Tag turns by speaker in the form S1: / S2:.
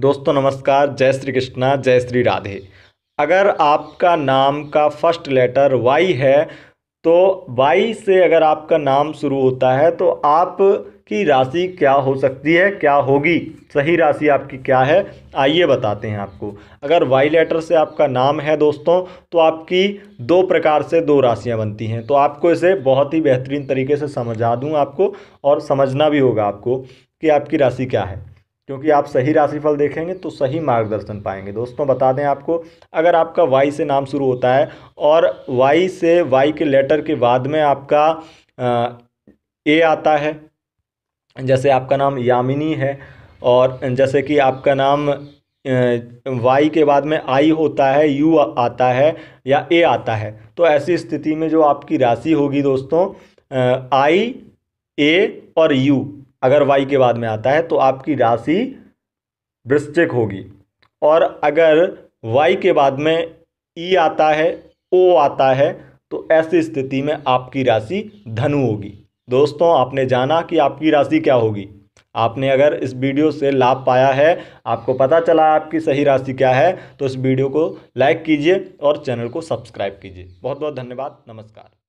S1: दोस्तों नमस्कार जय श्री कृष्णा जय श्री राधे अगर आपका नाम का फर्स्ट लेटर वाई है तो वाई से अगर आपका नाम शुरू होता है तो आप की राशि क्या हो सकती है क्या होगी सही राशि आपकी क्या है आइए बताते हैं आपको अगर वाई लेटर से आपका नाम है दोस्तों तो आपकी दो प्रकार से दो राशियां बनती हैं तो आपको इसे बहुत ही बेहतरीन तरीके से समझा दूं आपको और समझना भी होगा आपको कि आपकी राशि क्या है क्योंकि आप सही राशिफल देखेंगे तो सही मार्गदर्शन पाएंगे दोस्तों बता दें आपको अगर आपका वाई से नाम शुरू होता है और वाई से वाई के लेटर के बाद में आपका ए आता है जैसे आपका नाम यामिनी है और जैसे कि आपका नाम वाई के बाद में आई होता है यू आता है या ए आता है तो ऐसी स्थिति में जो आपकी राशि होगी दोस्तों आई ए और यू अगर वाई के बाद में आता है तो आपकी राशि वृश्चिक होगी और अगर वाई के बाद में ई e आता है ओ आता है तो ऐसी स्थिति में आपकी राशि धनु होगी दोस्तों आपने जाना कि आपकी राशि क्या होगी आपने अगर इस वीडियो से लाभ पाया है आपको पता चला आपकी सही राशि क्या है तो इस वीडियो को लाइक कीजिए और चैनल को सब्सक्राइब कीजिए बहुत बहुत धन्यवाद नमस्कार